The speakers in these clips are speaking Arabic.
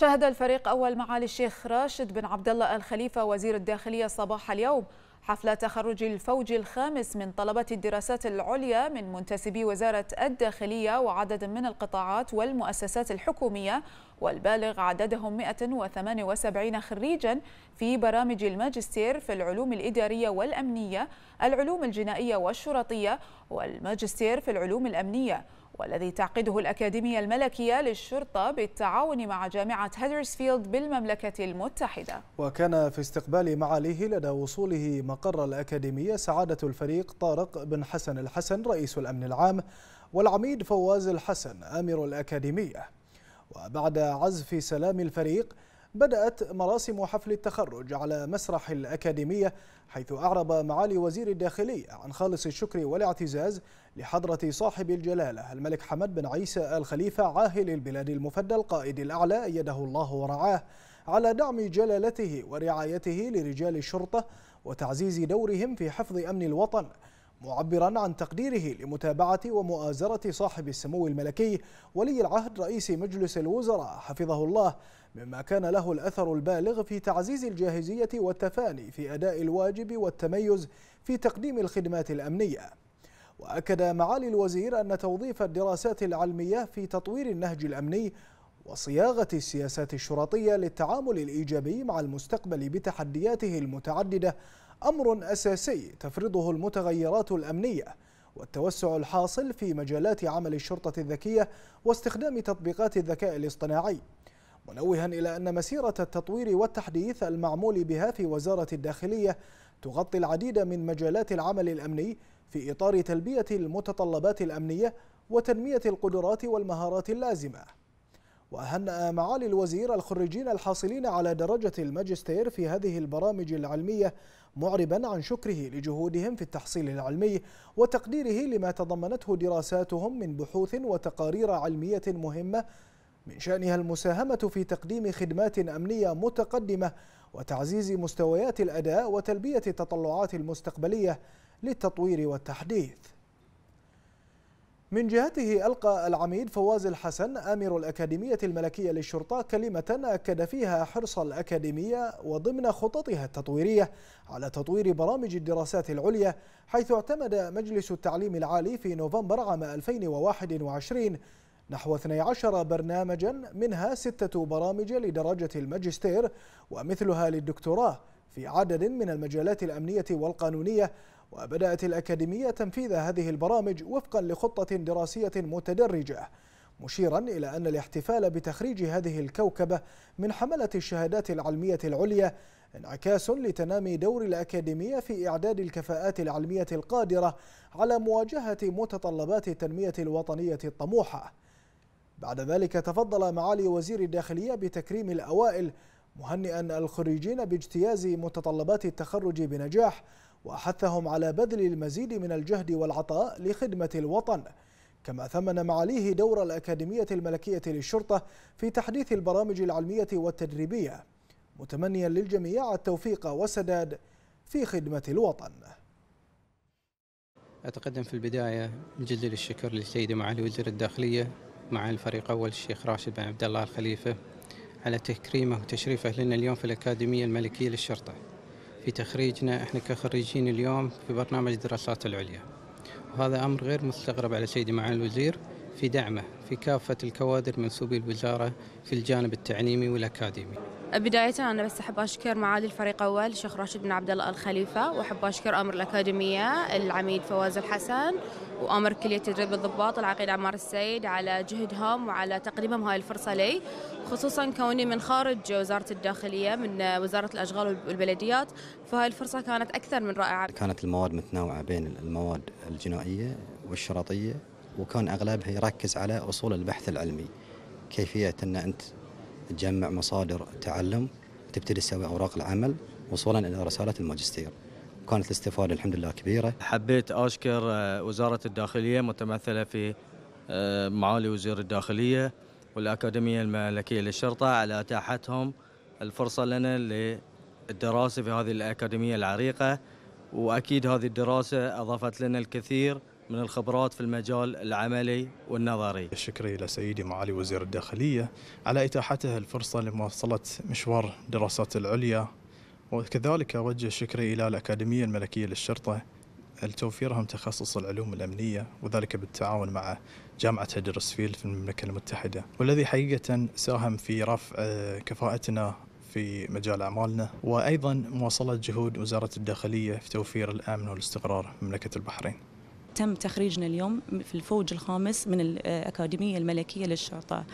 شهد الفريق أول معالي الشيخ راشد بن عبد الله الخليفة وزير الداخلية صباح اليوم حفل تخرج الفوج الخامس من طلبة الدراسات العليا من منتسبي وزارة الداخلية وعدد من القطاعات والمؤسسات الحكومية والبالغ عددهم 178 خريجا في برامج الماجستير في العلوم الإدارية والأمنية، العلوم الجنائية والشرطية والماجستير في العلوم الأمنية. والذي تعقده الأكاديمية الملكية للشرطة بالتعاون مع جامعة هيدرسفيلد بالمملكة المتحدة وكان في استقبال معاليه لدى وصوله مقر الأكاديمية سعادة الفريق طارق بن حسن الحسن رئيس الأمن العام والعميد فواز الحسن أمر الأكاديمية وبعد عزف سلام الفريق بدأت مراسم حفل التخرج على مسرح الأكاديمية حيث أعرب معالي وزير الداخلية عن خالص الشكر والاعتزاز لحضرة صاحب الجلالة الملك حمد بن عيسى الخليفة عاهل البلاد المفدى القائد الأعلى أيده الله ورعاه على دعم جلالته ورعايته لرجال الشرطة وتعزيز دورهم في حفظ أمن الوطن معبرا عن تقديره لمتابعة ومؤازرة صاحب السمو الملكي ولي العهد رئيس مجلس الوزراء حفظه الله مما كان له الأثر البالغ في تعزيز الجاهزية والتفاني في أداء الواجب والتميز في تقديم الخدمات الأمنية وأكد معالي الوزير أن توظيف الدراسات العلمية في تطوير النهج الأمني وصياغة السياسات الشرطية للتعامل الإيجابي مع المستقبل بتحدياته المتعددة أمر أساسي تفرضه المتغيرات الأمنية والتوسع الحاصل في مجالات عمل الشرطة الذكية واستخدام تطبيقات الذكاء الاصطناعي منوها إلى أن مسيرة التطوير والتحديث المعمول بها في وزارة الداخلية تغطي العديد من مجالات العمل الأمني في إطار تلبية المتطلبات الأمنية وتنمية القدرات والمهارات اللازمة وأهنأ معالي الوزير الخريجين الحاصلين على درجة الماجستير في هذه البرامج العلمية معربا عن شكره لجهودهم في التحصيل العلمي وتقديره لما تضمنته دراساتهم من بحوث وتقارير علمية مهمة من شأنها المساهمة في تقديم خدمات أمنية متقدمة وتعزيز مستويات الأداء وتلبية التطلعات المستقبلية للتطوير والتحديث من جهته ألقى العميد فواز الحسن آمر الأكاديمية الملكية للشرطة كلمة أكد فيها حرص الأكاديمية وضمن خططها التطويرية على تطوير برامج الدراسات العليا حيث اعتمد مجلس التعليم العالي في نوفمبر عام 2021 نحو 12 برنامجا منها ستة برامج لدرجة الماجستير ومثلها للدكتوراه في عدد من المجالات الأمنية والقانونية وبدأت الأكاديمية تنفيذ هذه البرامج وفقا لخطة دراسية متدرجة مشيرا إلى أن الاحتفال بتخريج هذه الكوكبة من حملة الشهادات العلمية العليا انعكاس لتنامي دور الأكاديمية في إعداد الكفاءات العلمية القادرة على مواجهة متطلبات التنمية الوطنية الطموحة بعد ذلك تفضل معالي وزير الداخلية بتكريم الأوائل مهنئا الخريجين باجتياز متطلبات التخرج بنجاح وأحثهم على بذل المزيد من الجهد والعطاء لخدمة الوطن كما ثمن معاليه دور الأكاديمية الملكية للشرطة في تحديث البرامج العلمية والتدريبية متمنيا للجميع التوفيق والسداد في خدمة الوطن أتقدم في البداية بجزيل الشكر للسيد معالي وزير الداخلية مع الفريق أول الشيخ راشد بن عبد الله الخليفة على تكريمه وتشريفه لنا اليوم في الأكاديمية الملكية للشرطة في تخريجنا احنا كخريجين اليوم في برنامج الدراسات العليا وهذا امر غير مستغرب على سيدي معالي الوزير في دعمه في كافة الكوادر منسوبي الوزارة في الجانب التعليمي والأكاديمي بداية أنا بس أحب أشكر معالي الفريق أول الشيخ راشد بن عبد الله الخليفة وأحب أشكر أمر الأكاديمية العميد فواز الحسن وأمر كلية تدريب الضباط العقيد عمار السيد على جهدهم وعلى تقديمهم هاي الفرصة لي خصوصا كوني من خارج وزارة الداخلية من وزارة الأشغال والبلديات فهاي الفرصة كانت أكثر من رائعة كانت المواد متنوعة بين المواد الجنائية والشرطية وكان أغلبها يركز على أصول البحث العلمي كيفية أن أنت تجمع مصادر تعلم تبتدي تسوي أوراق العمل وصولا إلى رسالة الماجستير وكانت الاستفادة الحمد لله كبيرة حبيت أشكر آه، وزارة الداخلية متمثلة في آه، معالي وزير الداخلية والأكاديمية الملكية للشرطة على أتاحتهم الفرصة لنا للدراسة في هذه الأكاديمية العريقة وأكيد هذه الدراسة أضافت لنا الكثير من الخبرات في المجال العملي والنظري شكري لسيدي معالي وزير الداخلية على إتاحته الفرصة لمواصلة مشوار دراسات العليا وكذلك أوجه شكري إلى الأكاديمية الملكية للشرطة لتوفيرهم تخصص العلوم الأمنية وذلك بالتعاون مع جامعة هدرسفيل في المملكة المتحدة والذي حقيقة ساهم في رفع آه، كفاءتنا في مجال أعمالنا وأيضا مواصلة جهود وزارة الداخلية في توفير الأمن والاستقرار في مملكة البحرين تم تخريجنا اليوم في الفوج الخامس من الأكاديمية آه، الملكية للشرطة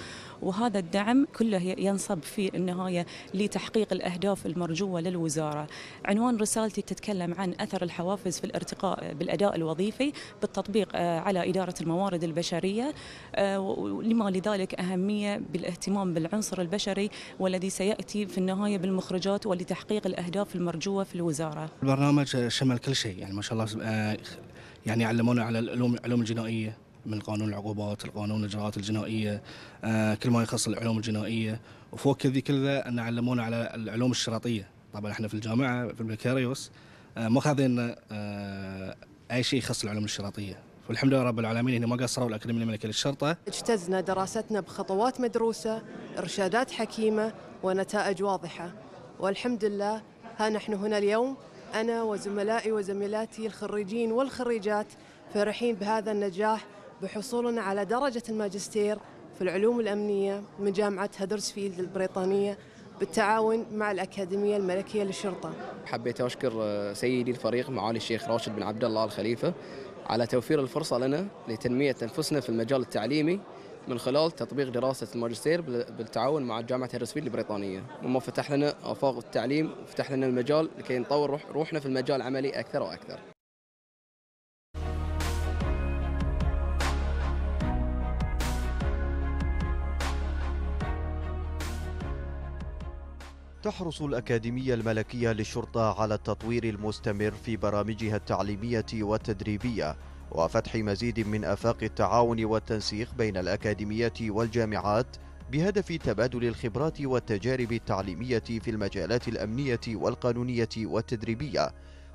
وهذا الدعم كله ينصب في النهاية لتحقيق الأهداف المرجوة للوزارة عنوان رسالتي تتكلم عن أثر الحوافز في الارتقاء بالأداء الوظيفي بالتطبيق آه، على إدارة الموارد البشرية آه، لما لذلك أهمية بالاهتمام بالعنصر البشري والذي سيأتي في النهاية بالمخرجات ولتحقيق الأهداف المرجوة في الوزارة البرنامج شمل كل شيء يعني ما شاء الله يعني علمونا على العلوم العلوم الجنائيه من قانون العقوبات، القانون الاجراءات الجنائيه، آه كل ما يخص العلوم الجنائيه، وفوق كذي كله ان علمونا على العلوم الشرطيه، طبعا احنا في الجامعه في البكالوريوس آه ما خذينا آه اي شيء يخص العلوم الشرطيه، والحمد لله رب العالمين هنا ما قصروا الاكاديميه الملكيه للشرطه. اجتزنا دراستنا بخطوات مدروسه، ارشادات حكيمه ونتائج واضحه، والحمد لله ها نحن هنا اليوم أنا وزملائي وزميلاتي الخريجين والخريجات فرحين بهذا النجاح بحصولنا على درجة الماجستير في العلوم الأمنية من جامعة هدرسفيلد البريطانية بالتعاون مع الأكاديمية الملكية للشرطة حبيت أشكر سيدي الفريق معالي الشيخ راشد بن عبد الله الخليفة على توفير الفرصة لنا لتنمية أنفسنا في المجال التعليمي من خلال تطبيق دراسة الماجستير بالتعاون مع جامعة هيرسفيل البريطانية مما فتح لنا آفاق التعليم وفتح لنا المجال لكي نطور روح روحنا في المجال العملي أكثر وأكثر تحرص الأكاديمية الملكية للشرطة على التطوير المستمر في برامجها التعليمية والتدريبية وفتح مزيد من آفاق التعاون والتنسيق بين الأكاديميات والجامعات بهدف تبادل الخبرات والتجارب التعليمية في المجالات الأمنية والقانونية والتدريبية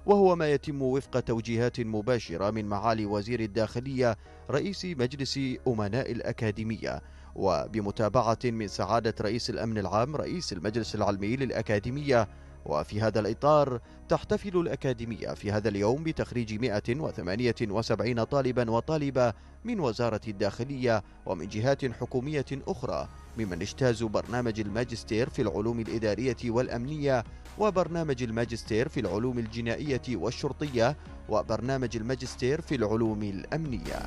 وهو ما يتم وفق توجيهات مباشرة من معالي وزير الداخلية رئيس مجلس أمناء الأكاديمية وبمتابعة من سعادة رئيس الأمن العام رئيس المجلس العلمي للأكاديمية وفي هذا الإطار تحتفل الأكاديمية في هذا اليوم بتخريج 178 طالبا وطالبة من وزارة الداخلية ومن جهات حكومية أخرى ممن اجتازوا برنامج الماجستير في العلوم الإدارية والأمنية وبرنامج الماجستير في العلوم الجنائية والشرطية وبرنامج الماجستير في العلوم الأمنية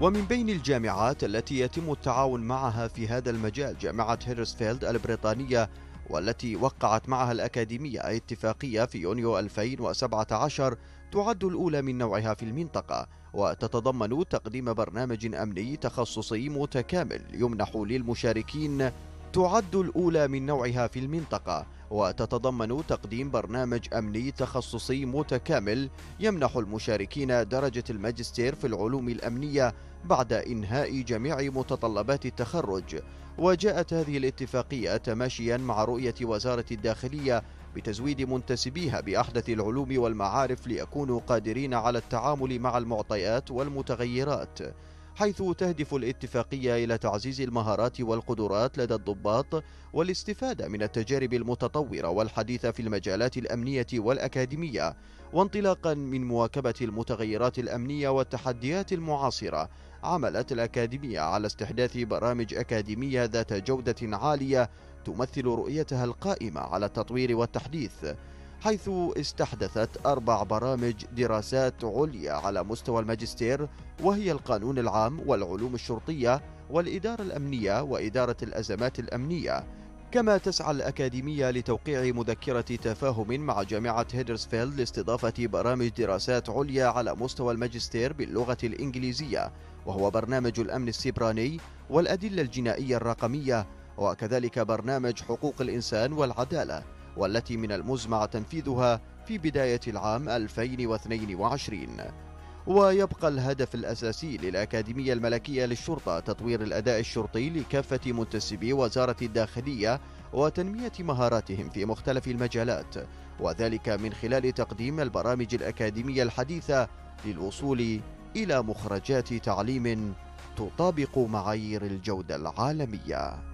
ومن بين الجامعات التي يتم التعاون معها في هذا المجال جامعة هيرسفيلد البريطانية والتي وقعت معها الأكاديمية اتفاقية في يونيو 2017 تعد الأولى من نوعها في المنطقة وتتضمن تقديم برنامج أمني تخصصي متكامل يمنح للمشاركين تعد الأولى من نوعها في المنطقة وتتضمن تقديم برنامج أمني تخصصي متكامل يمنح المشاركين درجة الماجستير في العلوم الأمنية بعد إنهاء جميع متطلبات التخرج وجاءت هذه الاتفاقية تماشيا مع رؤية وزارة الداخلية بتزويد منتسبيها بأحدث العلوم والمعارف ليكونوا قادرين على التعامل مع المعطيات والمتغيرات حيث تهدف الاتفاقية إلى تعزيز المهارات والقدرات لدى الضباط والاستفادة من التجارب المتطورة والحديثة في المجالات الأمنية والأكاديمية وانطلاقا من مواكبة المتغيرات الأمنية والتحديات المعاصرة عملت الأكاديمية على استحداث برامج أكاديمية ذات جودة عالية تمثل رؤيتها القائمة على التطوير والتحديث حيث استحدثت أربع برامج دراسات عليا على مستوى الماجستير وهي القانون العام والعلوم الشرطية والإدارة الأمنية وإدارة الأزمات الأمنية كما تسعى الأكاديمية لتوقيع مذكرة تفاهم مع جامعة هيدرسفيلد لاستضافة برامج دراسات عليا على مستوى الماجستير باللغة الإنجليزية وهو برنامج الأمن السيبراني والأدلة الجنائية الرقمية وكذلك برنامج حقوق الإنسان والعدالة والتي من المزمع تنفيذها في بداية العام 2022 ويبقى الهدف الأساسي للأكاديمية الملكية للشرطة تطوير الأداء الشرطي لكافة منتسبي وزارة الداخلية وتنمية مهاراتهم في مختلف المجالات وذلك من خلال تقديم البرامج الأكاديمية الحديثة للوصول إلى مخرجات تعليم تطابق معايير الجودة العالمية